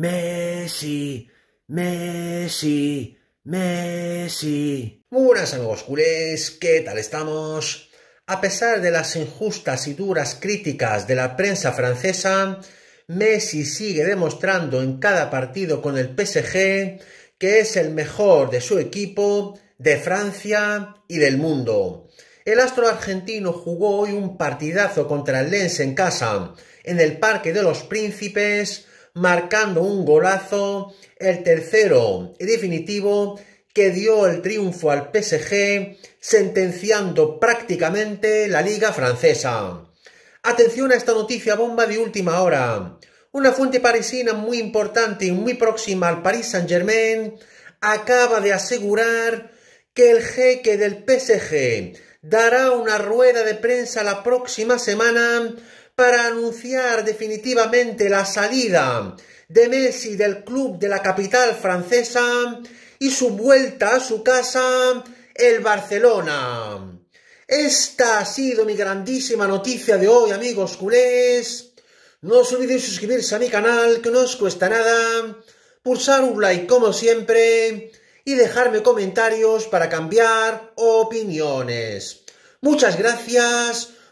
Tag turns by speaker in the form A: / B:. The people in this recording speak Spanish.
A: Messi, Messi, Messi. Muy buenas amigos culés, ¿qué tal estamos? A pesar de las injustas y duras críticas de la prensa francesa, Messi sigue demostrando en cada partido con el PSG que es el mejor de su equipo, de Francia y del mundo. El astro argentino jugó hoy un partidazo contra el Lens en casa, en el Parque de los Príncipes, marcando un golazo, el tercero y definitivo que dio el triunfo al PSG, sentenciando prácticamente la liga francesa. Atención a esta noticia bomba de última hora. Una fuente parisina muy importante y muy próxima al Paris Saint-Germain acaba de asegurar que el jeque del PSG dará una rueda de prensa la próxima semana para anunciar definitivamente la salida de Messi del club de la capital francesa y su vuelta a su casa, el Barcelona. Esta ha sido mi grandísima noticia de hoy, amigos culés. No os olvidéis suscribirse a mi canal, que no os cuesta nada. Pulsar un like como siempre y dejarme comentarios para cambiar opiniones. Muchas gracias.